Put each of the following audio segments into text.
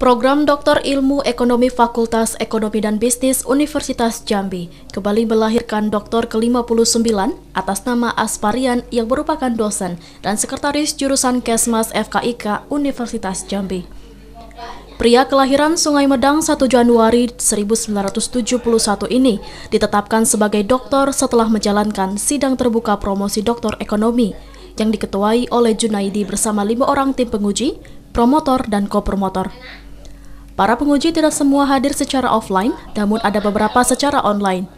Program Doktor Ilmu Ekonomi Fakultas Ekonomi dan Bisnis Universitas Jambi kembali melahirkan doktor ke-59 atas nama Asparian yang merupakan dosen dan sekretaris jurusan Kesmas FKIK Universitas Jambi. Pria kelahiran Sungai Medang 1 Januari 1971 ini ditetapkan sebagai doktor setelah menjalankan sidang terbuka promosi doktor ekonomi yang diketuai oleh Junaidi bersama lima orang tim penguji, promotor, dan kopromotor. Para penguji tidak semua hadir secara offline, namun ada beberapa secara online.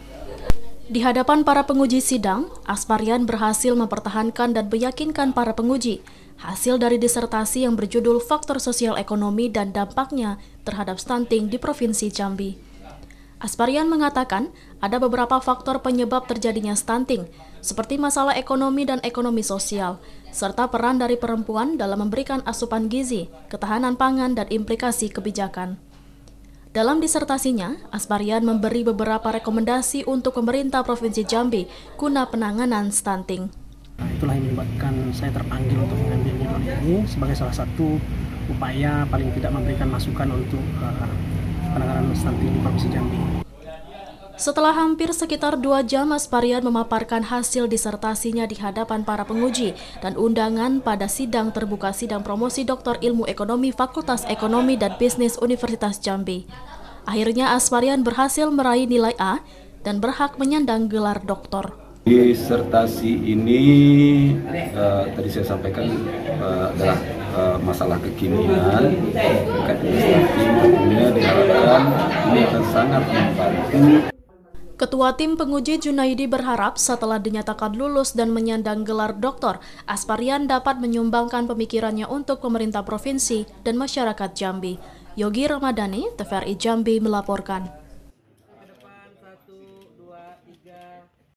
Di hadapan para penguji sidang, Asparian berhasil mempertahankan dan meyakinkan para penguji hasil dari disertasi yang berjudul Faktor Sosial Ekonomi dan Dampaknya terhadap Stunting di Provinsi Jambi. Asparian mengatakan ada beberapa faktor penyebab terjadinya stunting, seperti masalah ekonomi dan ekonomi sosial, serta peran dari perempuan dalam memberikan asupan gizi, ketahanan pangan, dan implikasi kebijakan. Dalam disertasinya, Asparian memberi beberapa rekomendasi untuk pemerintah Provinsi Jambi guna penanganan stunting. itulah yang menyebabkan saya terpanggil untuk mengambil judul ini sebagai salah satu upaya paling tidak memberikan masukan untuk uh, penanganan stunting di Provinsi Jambi. Setelah hampir sekitar dua jam, Mas Parian memaparkan hasil disertasinya di hadapan para penguji dan undangan pada sidang terbuka sidang promosi Doktor Ilmu Ekonomi Fakultas Ekonomi dan Bisnis Universitas Jambi. Akhirnya Asparian berhasil meraih nilai A dan berhak menyandang gelar doktor. Disertasi ini uh, tadi saya sampaikan uh, adalah uh, masalah kekinian Kekinian diharapkan ini akan sangat membantu Ketua tim penguji Junaidi berharap setelah dinyatakan lulus dan menyandang gelar doktor, Asparian dapat menyumbangkan pemikirannya untuk pemerintah provinsi dan masyarakat Jambi. Yogi Ramadhani, TVRI Jambi melaporkan.